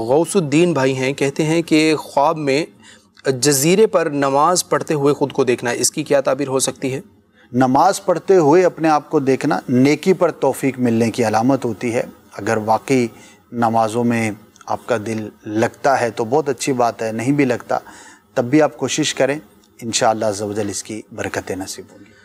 गौसुद्दीन भाई हैं कहते हैं कि ख्वाब में जजीरे पर नमाज पढ़ते हुए ख़ुद को देखना इसकी क्या ताबीर हो सकती है नमाज पढ़ते हुए अपने आप को देखना नेकी पर तोफ़ी मिलने की अलामत होती है अगर वाकई नमाज़ों में आपका दिल लगता है तो बहुत अच्छी बात है नहीं भी लगता तब भी आप कोशिश करें इन शाला इसकी बरकतें नसीब होंगी